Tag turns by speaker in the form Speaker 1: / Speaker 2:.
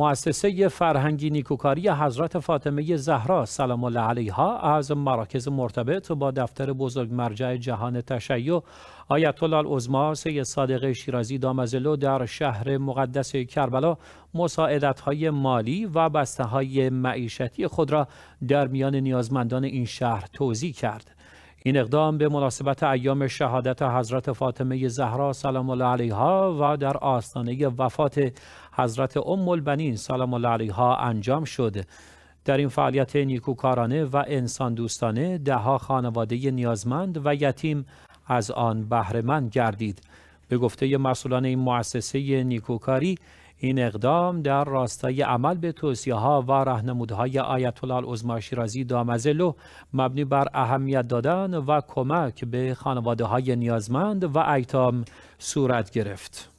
Speaker 1: مؤسسه فرهنگی نیکوکاری حضرت فاطمه زهرا سلام الله علیها از مراکز مرتبط با دفتر بزرگ مرجع جهان تشیع آیت الله العظما سید صادق شیرازی دامزلو در شهر مقدس کربلا مساعدت های مالی و بسته های معیشتی خود را در میان نیازمندان این شهر توضیح کرد. این اقدام به مناسبت ایام شهادت حضرت فاطمه زهرا سلام الله علیها و در آستانه وفات حضرت ام البنین سلام الله علیها انجام شد در این فعالیت نیکوکارانه و انسان دوستانه دهها خانواده نیازمند و یتیم از آن بهرهمند گردید به گفته مسئولان این مؤسسه نیکوکاری این اقدام در راستای عمل به توصیه ها و راهنمودهای آیت الله شیرازی دامزلو مبنی بر اهمیت دادن و کمک به خانواده های نیازمند و ایتام صورت گرفت.